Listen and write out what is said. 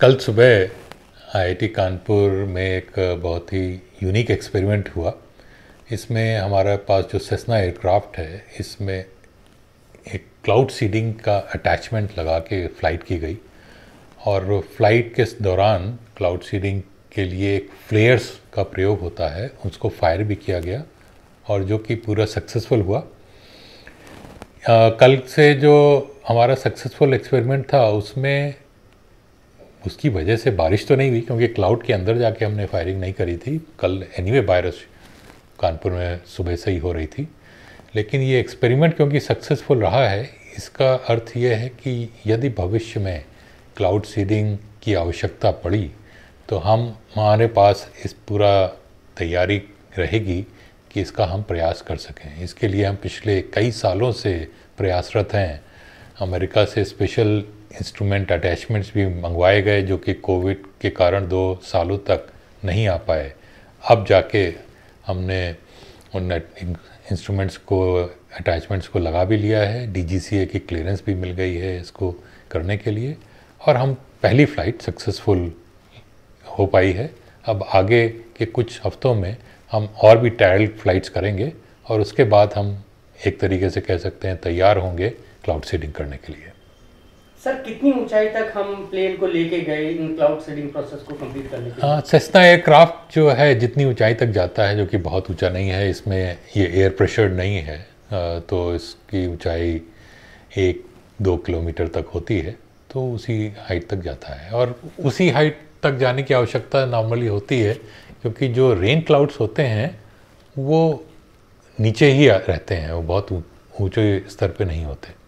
कल सुबह आईआईटी कानपुर में एक बहुत ही यूनिक एक्सपेरिमेंट हुआ इसमें हमारे पास जो सेसना एयरक्राफ्ट है इसमें एक क्लाउड सीडिंग का अटैचमेंट लगा के फ़्लाइट की गई और फ्लाइट के दौरान क्लाउड सीडिंग के लिए एक फ्लेयर्स का प्रयोग होता है उसको फायर भी किया गया और जो कि पूरा सक्सेसफुल हुआ आ, कल से जो हमारा सक्सेसफुल एक्सपेरिमेंट था उसमें उसकी वजह से बारिश तो नहीं हुई क्योंकि क्लाउड के अंदर जाके हमने फायरिंग नहीं करी थी कल एनीवे बारिश कानपुर में सुबह से ही हो रही थी लेकिन ये एक्सपेरिमेंट क्योंकि सक्सेसफुल रहा है इसका अर्थ ये है कि यदि भविष्य में क्लाउड सीडिंग की आवश्यकता पड़ी तो हम हमारे पास इस पूरा तैयारी रहेगी कि इसका हम प्रयास कर सकें इसके लिए हम पिछले कई सालों से प्रयासरत हैं अमेरिका से स्पेशल इंस्ट्रूमेंट अटैचमेंट्स भी मंगवाए गए जो कि कोविड के कारण दो सालों तक नहीं आ पाए अब जाके हमने उन इंस्ट्रूमेंट्स को अटैचमेंट्स को लगा भी लिया है डीजीसीए की क्लियरेंस भी मिल गई है इसको करने के लिए और हम पहली फ़्लाइट सक्सेसफुल हो पाई है अब आगे के कुछ हफ्तों में हम और भी ट्रायल फ्लाइट्स करेंगे और उसके बाद हम एक तरीके से कह सकते हैं तैयार होंगे क्लाउड सीडिंग करने के लिए सर कितनी ऊंचाई तक हम प्लेन को लेके गए इन क्लाउड सीडिंग प्रोसेस को कंप्लीट करने के लिए सस्ता हाँ, एयरक्राफ्ट जो है जितनी ऊंचाई तक जाता है जो कि बहुत ऊंचा नहीं है इसमें ये एयर प्रेशर नहीं है तो इसकी ऊंचाई एक दो किलोमीटर तक होती है तो उसी हाइट तक जाता है और उसी हाइट तक जाने की आवश्यकता नॉर्मली होती है क्योंकि जो रेन क्लाउड्स होते हैं वो नीचे ही रहते हैं वो बहुत ऊंचे स्तर पे नहीं होते